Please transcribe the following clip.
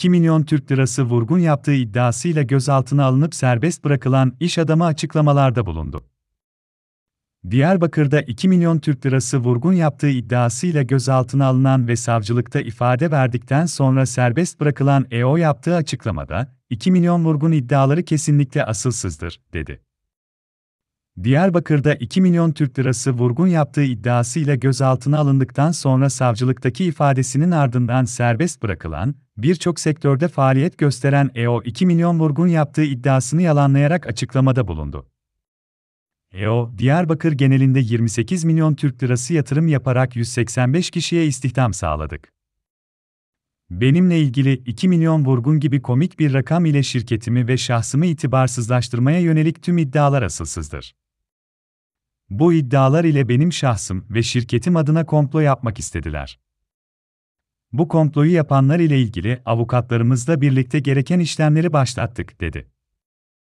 2 milyon Türk lirası vurgun yaptığı iddiasıyla gözaltına alınıp serbest bırakılan iş adamı açıklamalarda bulundu. Diyarbakır'da 2 milyon Türk lirası vurgun yaptığı iddiasıyla gözaltına alınan ve savcılıkta ifade verdikten sonra serbest bırakılan EO yaptığı açıklamada, 2 milyon vurgun iddiaları kesinlikle asılsızdır, dedi. Diyarbakır'da 2 milyon Türk lirası vurgun yaptığı iddiasıyla gözaltına alındıktan sonra savcılıktaki ifadesinin ardından serbest bırakılan, birçok sektörde faaliyet gösteren EO 2 milyon vurgun yaptığı iddiasını yalanlayarak açıklamada bulundu. EO, Diyarbakır genelinde 28 milyon Türk lirası yatırım yaparak 185 kişiye istihdam sağladık. Benimle ilgili 2 milyon vurgun gibi komik bir rakam ile şirketimi ve şahsımı itibarsızlaştırmaya yönelik tüm iddialar asılsızdır. Bu iddialar ile benim şahsım ve şirketim adına komplo yapmak istediler. Bu komployu yapanlar ile ilgili avukatlarımızla birlikte gereken işlemleri başlattık, dedi.